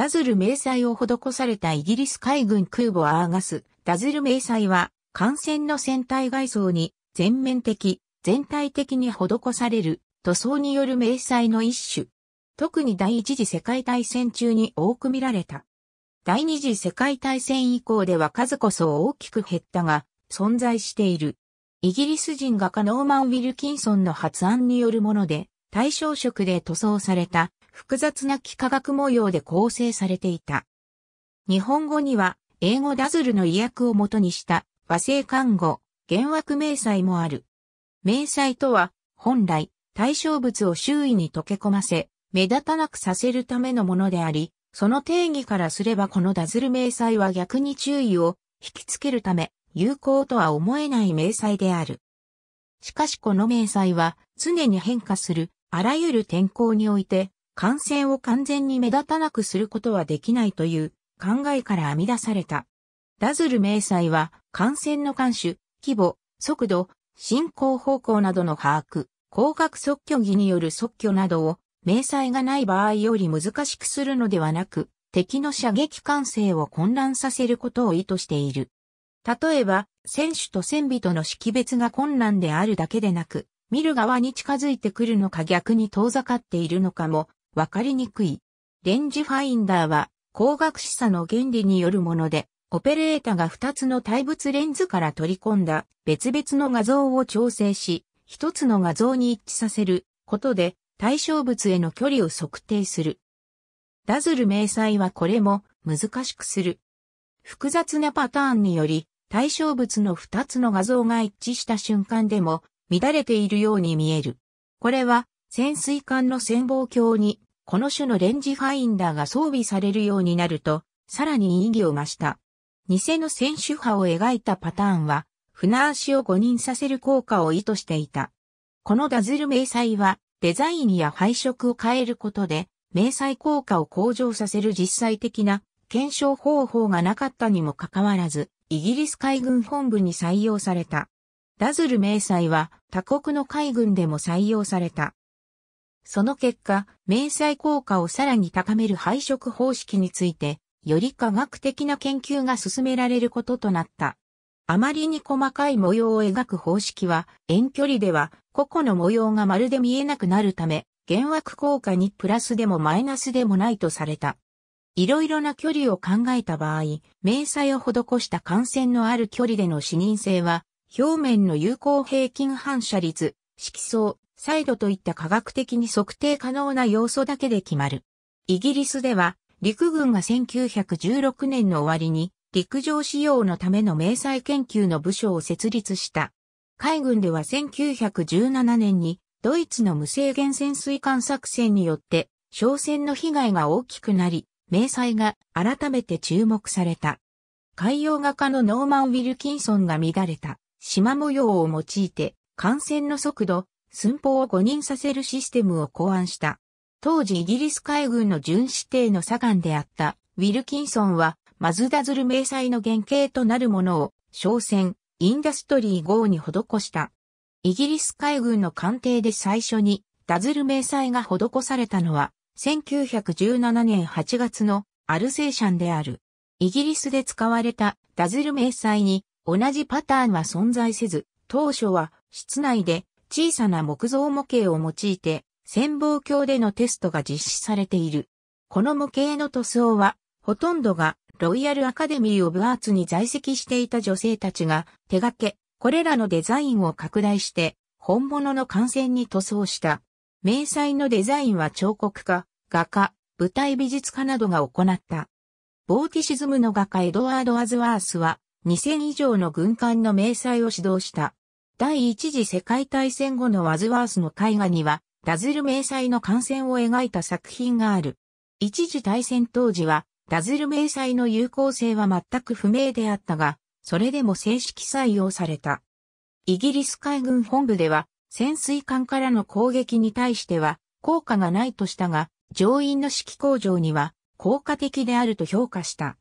ダズル迷彩を施されたイギリス海軍空母アーガス、ダズル迷彩は、艦船の船体外装に、全面的、全体的に施される、塗装による迷彩の一種。特に第一次世界大戦中に多く見られた。第二次世界大戦以降では数こそ大きく減ったが、存在している。イギリス人画家ノーマン・ウィルキンソンの発案によるもので、対象色で塗装された複雑な幾何学模様で構成されていた。日本語には、英語ダズルの意訳をもとにした和製漢語、原惑明細もある。明細とは、本来、対象物を周囲に溶け込ませ、目立たなくさせるためのものであり、その定義からすればこのダズル明細は逆に注意を引きつけるため、有効とは思えない明細である。しかしこの明細は常に変化するあらゆる天候において感染を完全に目立たなくすることはできないという考えから編み出された。ダズル明細は感染の監視、規模、速度、進行方向などの把握、光学即挙儀による即挙などを明細がない場合より難しくするのではなく、敵の射撃感性を混乱させることを意図している。例えば、選手と戦人の識別が困難であるだけでなく、見る側に近づいてくるのか逆に遠ざかっているのかもわかりにくい。レンジファインダーは光学示唆の原理によるもので、オペレータが2つの対物レンズから取り込んだ別々の画像を調整し、1つの画像に一致させることで対象物への距離を測定する。ダズル明細はこれも難しくする。複雑なパターンにより対象物の2つの画像が一致した瞬間でも乱れているように見える。これは潜水艦の潜望鏡に、この種のレンジファインダーが装備されるようになると、さらに意義を増した。偽の選手派を描いたパターンは、船足を誤認させる効果を意図していた。このダズル迷彩は、デザインや配色を変えることで、迷彩効果を向上させる実際的な検証方法がなかったにもかかわらず、イギリス海軍本部に採用された。ダズル迷彩は他国の海軍でも採用された。その結果、明細効果をさらに高める配色方式について、より科学的な研究が進められることとなった。あまりに細かい模様を描く方式は、遠距離では個々の模様がまるで見えなくなるため、減惑効果にプラスでもマイナスでもないとされた。いろいろな距離を考えた場合、明細を施した感染のある距離での視認性は、表面の有効平均反射率、色相、サイドといった科学的に測定可能な要素だけで決まる。イギリスでは、陸軍が1916年の終わりに、陸上使用のための迷彩研究の部署を設立した。海軍では1917年に、ドイツの無制限潜水艦作戦によって、商船の被害が大きくなり、迷彩が改めて注目された。海洋画家のノーマン・ウィルキンソンが乱れた島模様を用いて、艦船の速度、寸法を誤認させるシステムを考案した。当時イギリス海軍の巡視艇の左官であったウィルキンソンはマズダズル明細の原型となるものを商船インダストリー号に施した。イギリス海軍の艦艇で最初にダズル明細が施されたのは1917年8月のアルセーシャンである。イギリスで使われたダズル明細に同じパターンは存在せず、当初は室内で小さな木造模型を用いて、潜望鏡でのテストが実施されている。この模型の塗装は、ほとんどがロイヤルアカデミー・オブ・アーツに在籍していた女性たちが手掛け、これらのデザインを拡大して、本物の完成に塗装した。明細のデザインは彫刻家、画家、舞台美術家などが行った。ボーティシズムの画家エドワード・アズワースは、2000以上の軍艦の明細を指導した。第一次世界大戦後のワズワースの絵画には、ダズル迷彩の感染を描いた作品がある。一次大戦当時は、ダズル迷彩の有効性は全く不明であったが、それでも正式採用された。イギリス海軍本部では、潜水艦からの攻撃に対しては、効果がないとしたが、乗員の指揮向上には、効果的であると評価した。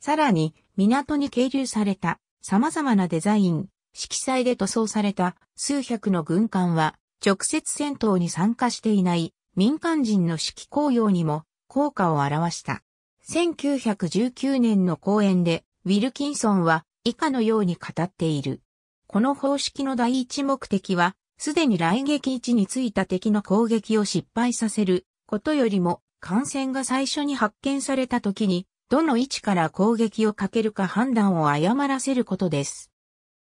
さらに、港に係留された様々なデザイン、色彩で塗装された数百の軍艦は、直接戦闘に参加していない民間人の指揮公用にも効果を表した。1919年の講演で、ウィルキンソンは以下のように語っている。この方式の第一目的は、すでに来撃位置についた敵の攻撃を失敗させることよりも、艦船が最初に発見された時に、どの位置から攻撃をかけるか判断を誤らせることです。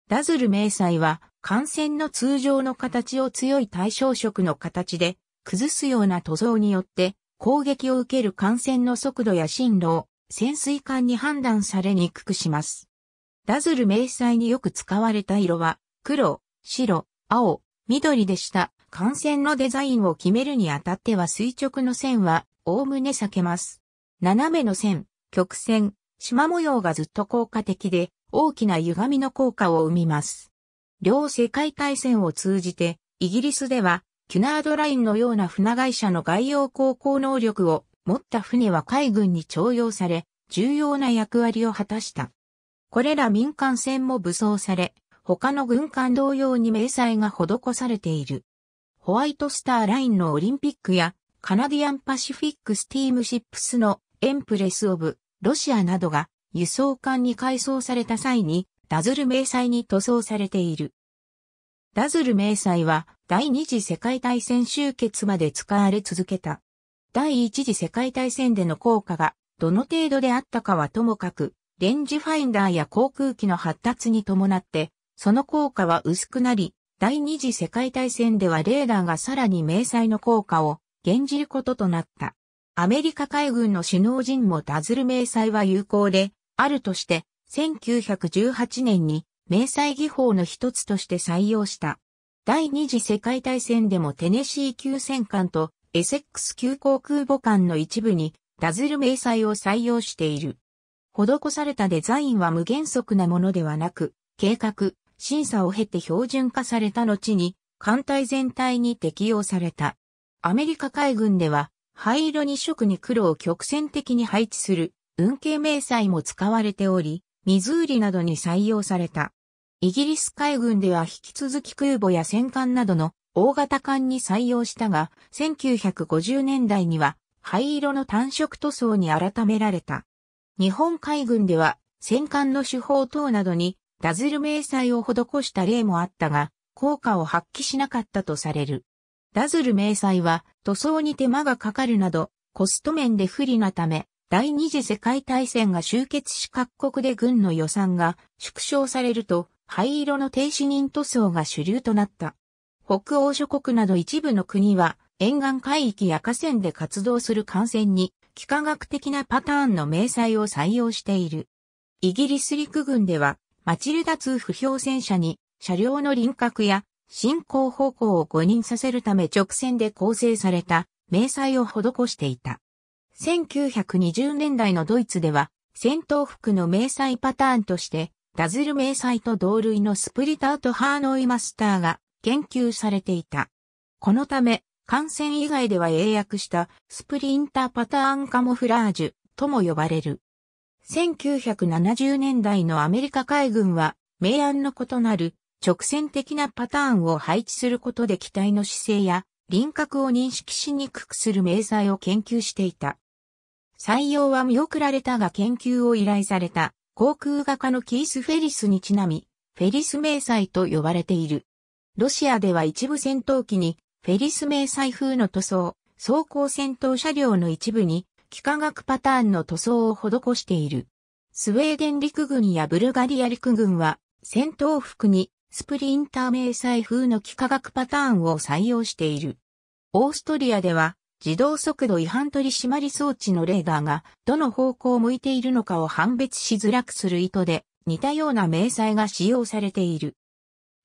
ダズル明細は、感染の通常の形を強い対象色の形で、崩すような塗装によって、攻撃を受ける感染の速度や進路を、潜水艦に判断されにくくします。ダズル明細によく使われた色は、黒、白、青、緑でした。感染のデザインを決めるにあたっては垂直の線は、おおむね避けます。斜めの線、曲線、縞模様がずっと効果的で、大きな歪みの効果を生みます。両世界大戦を通じて、イギリスでは、キュナードラインのような船会社の外洋航行能力を持った船は海軍に徴用され、重要な役割を果たした。これら民間船も武装され、他の軍艦同様に迷彩が施されている。ホワイトスターラインのオリンピックや、カナディアンパシフィックスティームシップスのエンプレスオブ、ロシアなどが輸送艦に改装された際に、ダズル迷彩に塗装されている。ダズル迷彩は第二次世界大戦終結まで使われ続けた。第一次世界大戦での効果がどの程度であったかはともかく、レンジファインダーや航空機の発達に伴って、その効果は薄くなり、第二次世界大戦ではレーダーがさらに迷彩の効果を減じることとなった。アメリカ海軍の首脳陣もダズル迷彩は有効で、あるとして、1918年に明細技法の一つとして採用した。第二次世界大戦でもテネシー級戦艦とエセックス級航空母艦の一部にダズル明細を採用している。施されたデザインは無原則なものではなく、計画、審査を経て標準化された後に、艦隊全体に適用された。アメリカ海軍では、灰色2色に黒を曲線的に配置する運慶明細も使われており、ミズーリなどに採用された。イギリス海軍では引き続き空母や戦艦などの大型艦に採用したが、1950年代には灰色の単色塗装に改められた。日本海軍では戦艦の手法等などにダズル明細を施した例もあったが、効果を発揮しなかったとされる。ダズル明細は塗装に手間がかかるなど、コスト面で不利なため、第二次世界大戦が終結し各国で軍の予算が縮小されると灰色の停止人塗装が主流となった。北欧諸国など一部の国は沿岸海域や河川で活動する艦船に幾何学的なパターンの迷彩を採用している。イギリス陸軍ではマチルダ2不評戦車に車両の輪郭や進行方向を誤認させるため直線で構成された迷彩を施していた。1920年代のドイツでは、戦闘服の迷彩パターンとして、ダズル迷彩と同類のスプリターとハーノイマスターが研究されていた。このため、感染以外では英訳したスプリンターパターンカモフラージュとも呼ばれる。1970年代のアメリカ海軍は、明暗の異なる直線的なパターンを配置することで機体の姿勢や輪郭を認識しにくくする明細を研究していた。採用は見送られたが研究を依頼された航空画家のキース・フェリスにちなみ、フェリス迷彩と呼ばれている。ロシアでは一部戦闘機にフェリス迷彩風の塗装、装甲戦闘車両の一部に幾何学パターンの塗装を施している。スウェーデン陸軍やブルガリア陸軍は戦闘服にスプリンター迷彩風の幾何学パターンを採用している。オーストリアでは自動速度違反取締り装置のレーダーがどの方向を向いているのかを判別しづらくする意図で似たような明細が使用されている。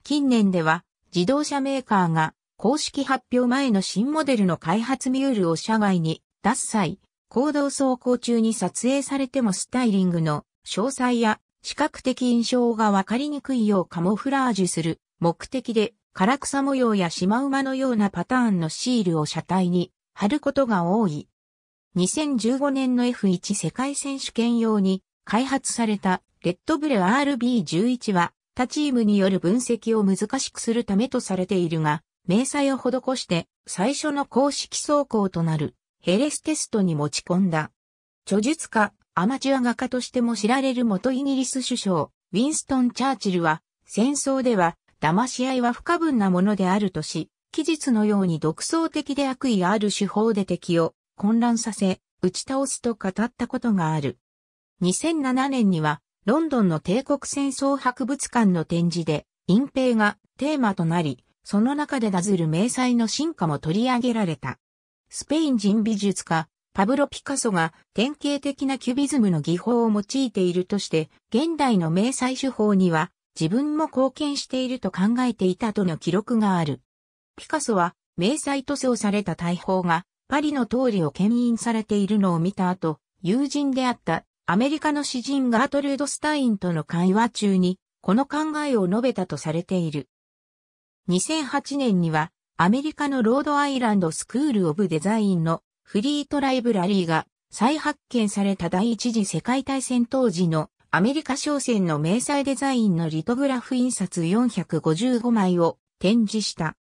近年では自動車メーカーが公式発表前の新モデルの開発ミュールを社外に出す際、行動走行中に撮影されてもスタイリングの詳細や視覚的印象がわかりにくいようカモフラージュする目的で唐草模様やシマウマのようなパターンのシールを車体に貼ることが多い。2015年の F1 世界選手権用に開発されたレッドブル RB11 は他チームによる分析を難しくするためとされているが、明細を施して最初の公式走行となるヘレステストに持ち込んだ。著述家、アマチュア画家としても知られる元イギリス首相、ウィンストン・チャーチルは、戦争では、騙し合いは不可分なものであるとし、期日のように独創的で悪意ある手法で敵を混乱させ、打ち倒すと語ったことがある。2007年には、ロンドンの帝国戦争博物館の展示で、隠蔽がテーマとなり、その中でダズル迷彩の進化も取り上げられた。スペイン人美術家、パブロ・ピカソが典型的なキュビズムの技法を用いているとして、現代の迷彩手法には自分も貢献していると考えていたとの記録がある。ピカソは、迷彩塗装された大砲が、パリの通りを牽引されているのを見た後、友人であったアメリカの詩人ガートルード・スタインとの会話中に、この考えを述べたとされている。2008年には、アメリカのロードアイランドスクール・オブ・デザインのフリートライブラリーが再発見された第一次世界大戦当時のアメリカ商船の迷彩デザインのリトグラフ印刷455枚を展示した。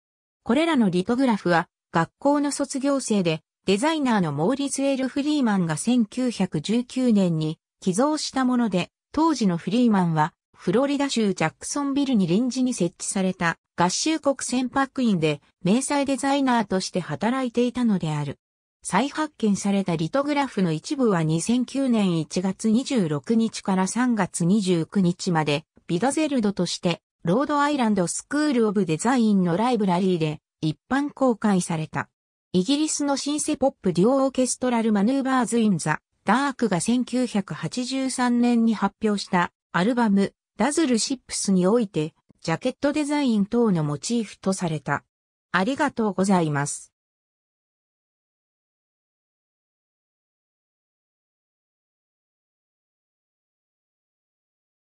これらのリトグラフは学校の卒業生でデザイナーのモーリス・エル・フリーマンが1919年に寄贈したもので、当時のフリーマンはフロリダ州ジャックソンビルに臨時に設置された合衆国船舶院で明細デザイナーとして働いていたのである。再発見されたリトグラフの一部は2009年1月26日から3月29日までビガゼルドとしてロードアイランドスクールオブデザインのライブラリーで一般公開された。イギリスのシンセポップデュオーケストラルマヌーバーズ・イン・ザ・ダークが1983年に発表したアルバムダズル・シップスにおいてジャケットデザイン等のモチーフとされた。ありがとうございます。